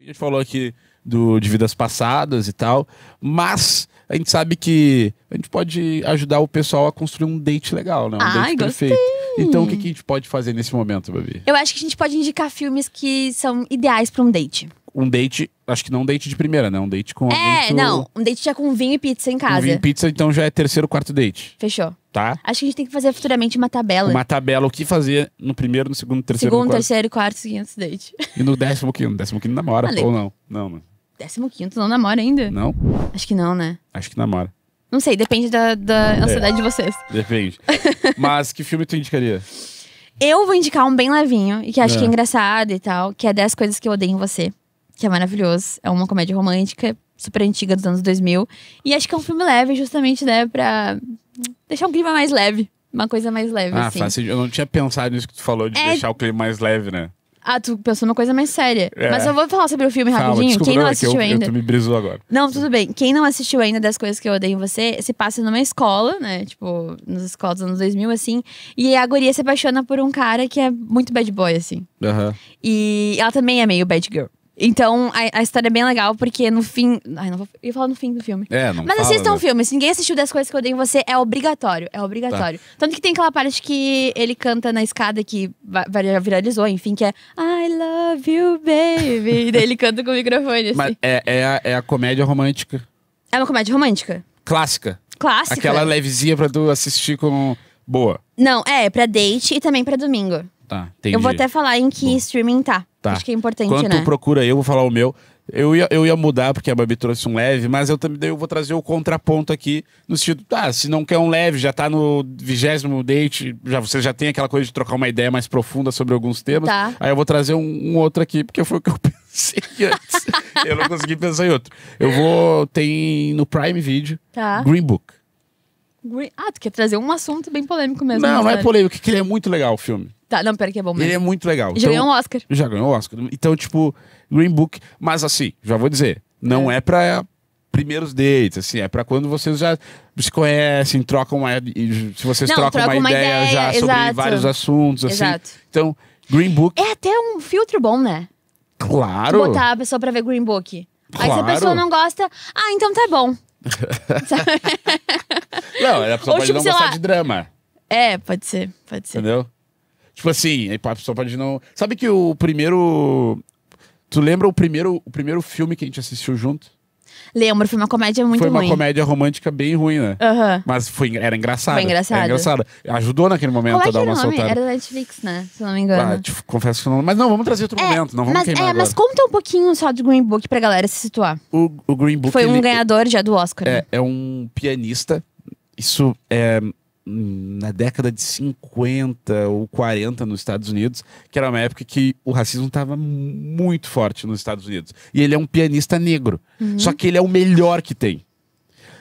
A gente falou aqui do, de vidas passadas e tal, mas a gente sabe que a gente pode ajudar o pessoal a construir um date legal, né? Um Ai, date gostei. perfeito. Então, o que, que a gente pode fazer nesse momento, Babi? Eu acho que a gente pode indicar filmes que são ideais para um date um date, acho que não um date de primeira, né? Um date com alguém. É, tu... não. Um date já com vinho e pizza em casa. vinho e pizza, então já é terceiro, quarto date. Fechou. Tá? Acho que a gente tem que fazer futuramente uma tabela. Uma tabela, o que fazer no primeiro, no segundo, terceiro, segundo, no quarto. terceiro, quarto, seguinte date. E no décimo quinto. Décimo quinto namora, Valeu. ou não? Não, não. Né? Décimo quinto não namora ainda? Não. Acho que não, né? Acho que namora. Não sei, depende da, da é. ansiedade de vocês. Depende. Mas que filme tu indicaria? Eu vou indicar um bem levinho, e que acho é. que é ah. engraçado e tal, que é 10 coisas que eu odeio em você que é maravilhoso. É uma comédia romântica, super antiga dos anos 2000. E acho que é um filme leve, justamente, né, pra deixar um clima mais leve. Uma coisa mais leve, ah, assim. Fácil. Eu não tinha pensado nisso que tu falou, de é... deixar o clima mais leve, né? Ah, tu pensou numa coisa mais séria. É. Mas eu vou falar sobre o filme Fala, rapidinho. Desculpa, Quem não, não assistiu é que eu, ainda. Eu, tu me brisou agora. Não, tudo bem. Quem não assistiu ainda das coisas que eu odeio em você, se passa numa escola, né? Tipo, nas escolas dos anos 2000, assim. E a guria se apaixona por um cara que é muito bad boy, assim. Uhum. E ela também é meio bad girl. Então, a, a, história é bem legal, porque no fim. Ai, não vou. Eu falar no fim do filme. É, não Mas fala, assistam né? o né? filme. Se ninguém assistiu das coisas que eu dei em você, é obrigatório. É obrigatório. Tá. Tanto que tem aquela parte que ele canta na escada que viralizou, enfim, que é I love you, baby. e daí ele canta com o microfone. Assim. Mas é, é, a, é a comédia romântica. É uma comédia romântica. Clássica. Clássica. Aquela levezinha pra tu assistir com. Boa. Não, é, pra date e também pra domingo. Tá, entendi. Eu vou até falar em que Bom. streaming tá. tá. Acho que é importante, Quanto né? procura aí, eu vou falar o meu. Eu ia, eu ia mudar, porque a Babi trouxe um leve, mas eu também eu vou trazer o contraponto aqui, no sentido, tá, se não quer um leve, já tá no vigésimo date, já, você já tem aquela coisa de trocar uma ideia mais profunda sobre alguns temas. Tá. Aí eu vou trazer um, um outro aqui, porque foi o que eu pensei antes. eu não consegui pensar em outro. Eu vou. Tem no Prime Video tá. Green Book. Green... Ah, tu quer trazer um assunto bem polêmico mesmo. Não, né, não é polêmico, que ele é muito legal o filme. Tá, não, pera que é bom mesmo. Ele é muito legal. Já então, ganhou um Oscar. Já ganhou um Oscar. Então, tipo, Green Book. Mas assim, já vou dizer, não é, é pra primeiros dates, assim, é para quando vocês já se conhecem, trocam uma, se vocês não, trocam uma, uma ideia, ideia, já exato. sobre vários assuntos, assim. Exato. Então, Green Book. É até um filtro bom, né? Claro. botar a pessoa pra ver Green Book. Claro. Aí se a pessoa não gosta, ah, então tá bom. Não, a pessoa Ou, pode tipo, não gostar lá... de drama. É, pode ser, pode ser. Entendeu? Tipo assim, a pessoa pode não. Sabe que o primeiro. Tu lembra o primeiro, o primeiro filme que a gente assistiu junto? Lembro, foi uma comédia muito ruim. Foi uma ruim. comédia romântica bem ruim, né? Uhum. Mas foi, era engraçada. Foi engraçada. Era engraçada. Ajudou naquele momento Como é a dar uma é soltada. Era da Netflix, né? Se não me engano. Ah, te, tipo, confesso que não. Mas não, vamos trazer outro é, momento. Não vamos mas, queimar. É, agora. mas conta um pouquinho só de Green Book pra galera se situar. O, o Green Book. Foi um ganhador já do Oscar. É, né? é um pianista isso é hum, na década de 50 ou 40 nos Estados Unidos, que era uma época que o racismo estava muito forte nos Estados Unidos. E ele é um pianista negro. Uhum. Só que ele é o melhor que tem.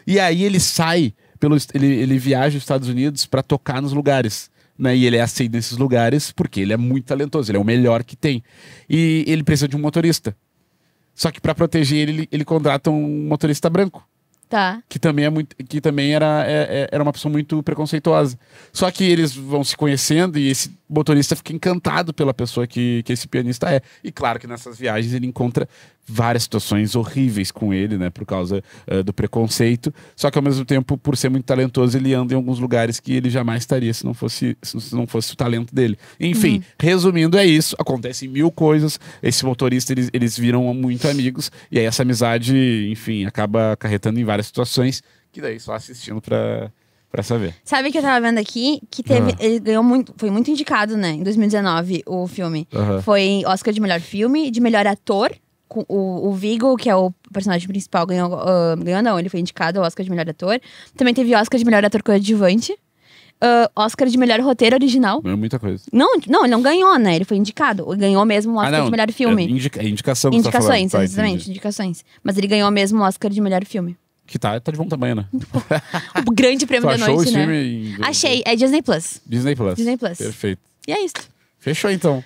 E aí ele sai, pelo, ele, ele viaja os Estados Unidos para tocar nos lugares. Né? E ele é aceito nesses lugares porque ele é muito talentoso, ele é o melhor que tem. E ele precisa de um motorista. Só que para proteger ele, ele, ele contrata um motorista branco. Tá. Que também, é muito, que também era, é, é, era uma pessoa muito preconceituosa. Só que eles vão se conhecendo e esse motorista fica encantado pela pessoa que, que esse pianista é. E claro que nessas viagens ele encontra várias situações horríveis com ele, né, por causa uh, do preconceito. Só que ao mesmo tempo, por ser muito talentoso, ele anda em alguns lugares que ele jamais estaria se não fosse, se não fosse o talento dele. Enfim, uhum. resumindo, é isso. Acontecem mil coisas. Esse motorista, eles, eles viram muito amigos. E aí essa amizade, enfim, acaba acarretando em várias situações. Que daí só assistindo para Pra saber. Sabe que eu tava vendo aqui que teve. Uhum. Ele ganhou muito. Foi muito indicado, né? Em 2019, o filme. Uhum. Foi Oscar de melhor filme, de melhor ator. O, o Vigo, que é o personagem principal, ganhou. Uh, ganhou, não, ele foi indicado ao Oscar de melhor ator. Também teve Oscar de melhor ator coadjuvante. Uh, Oscar de melhor roteiro original. Ganhou muita coisa. Não, não, ele não ganhou, né? Ele foi indicado. ganhou mesmo o Oscar ah, de melhor filme. É indica é indicação. Tá indicações, tá exatamente, indicações. Mas ele ganhou mesmo o Oscar de melhor filme. Que tá, tá de bom tamanho, né? o grande prêmio da noite, né? Em... Achei, é Disney Plus. Disney Plus. Disney Plus. Perfeito. E é isso. Fechou então.